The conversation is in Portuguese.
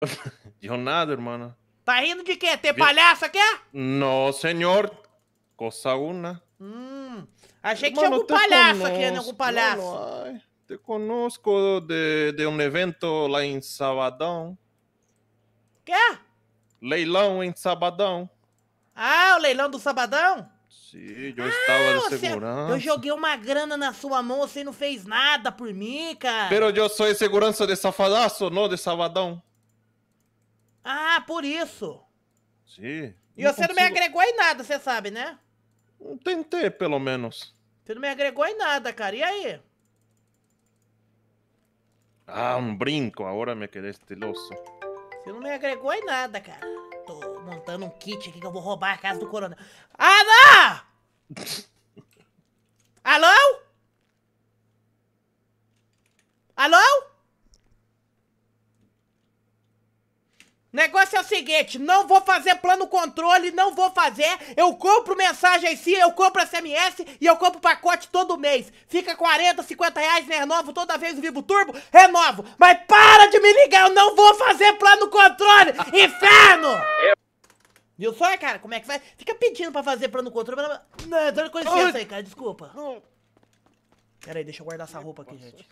nada, hermano. ¿Estás riendo de qué? ¿Te palhaça qué? No, señor. Cosa una. Hum, achei que tinha algum palhaço aqui, né? Algum palhaço. te conosco de, de um evento lá em Sabadão. Quê? Leilão em Sabadão. Ah, o leilão do Sabadão? Sim, eu ah, estava de segurança. Eu joguei uma grana na sua mão, você não fez nada por mim, cara. Pero eu sou segurança de safadaço, não de Sabadão. Ah, por isso. Sim. E você consigo... não me agregou em nada, você sabe, né? Tentei, pelo menos. Você não me agregou em nada, cara. E aí? Ah, um brinco. Agora me querer estiloso. Você não me agregou em nada, cara. Tô montando um kit aqui que eu vou roubar a casa do coronel. Ah, não! Alô? Alô? Negócio é o seguinte, não vou fazer plano controle, não vou fazer. Eu compro mensagem sim, eu compro SMS e eu compro pacote todo mês. Fica 40, 50 reais, né? Renovo toda vez o Vivo Turbo, renovo. Mas para de me ligar, eu não vou fazer plano controle, inferno! É. Viu só, cara, como é que vai? Fica pedindo pra fazer plano controle. Não, dando com licença aí, cara, desculpa. Pera aí, deixa eu guardar essa roupa aqui, gente.